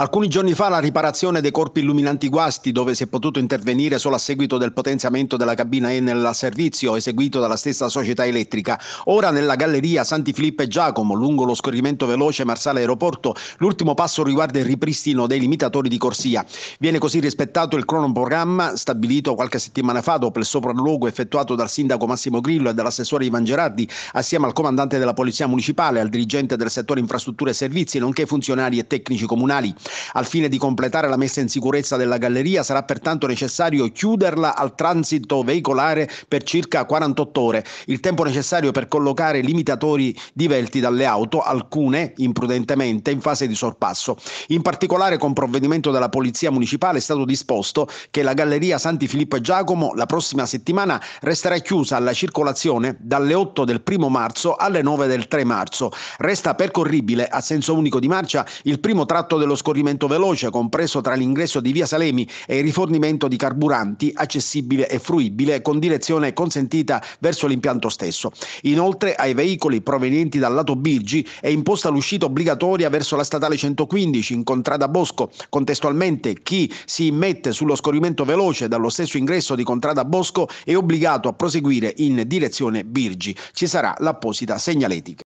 Alcuni giorni fa la riparazione dei corpi illuminanti guasti, dove si è potuto intervenire solo a seguito del potenziamento della cabina Enel a servizio eseguito dalla stessa società elettrica. Ora nella galleria Santi Filippo e Giacomo, lungo lo scorrimento veloce Marsale Aeroporto, l'ultimo passo riguarda il ripristino dei limitatori di corsia. Viene così rispettato il cronoprogramma stabilito qualche settimana fa dopo il sopralluogo effettuato dal sindaco Massimo Grillo e dall'assessore Ivan Gerardi, assieme al comandante della Polizia Municipale, al dirigente del settore infrastrutture e servizi, nonché funzionari e tecnici comunali. Al fine di completare la messa in sicurezza della galleria sarà pertanto necessario chiuderla al transito veicolare per circa 48 ore, il tempo necessario per collocare limitatori divelti dalle auto, alcune imprudentemente in fase di sorpasso. In particolare con provvedimento della Polizia Municipale è stato disposto che la galleria Santi Filippo e Giacomo la prossima settimana resterà chiusa alla circolazione dalle 8 del 1 marzo alle 9 del 3 marzo. Resta percorribile a senso unico di marcia il primo tratto dello scorrimento esaurimento veloce compreso tra l'ingresso di via Salemi e il rifornimento di carburanti accessibile e fruibile con direzione consentita verso l'impianto stesso. Inoltre ai veicoli provenienti dal lato Birgi è imposta l'uscita obbligatoria verso la statale 115 in Contrada Bosco. Contestualmente chi si immette sullo scorrimento veloce dallo stesso ingresso di Contrada Bosco è obbligato a proseguire in direzione Birgi. Ci sarà l'apposita segnaletica.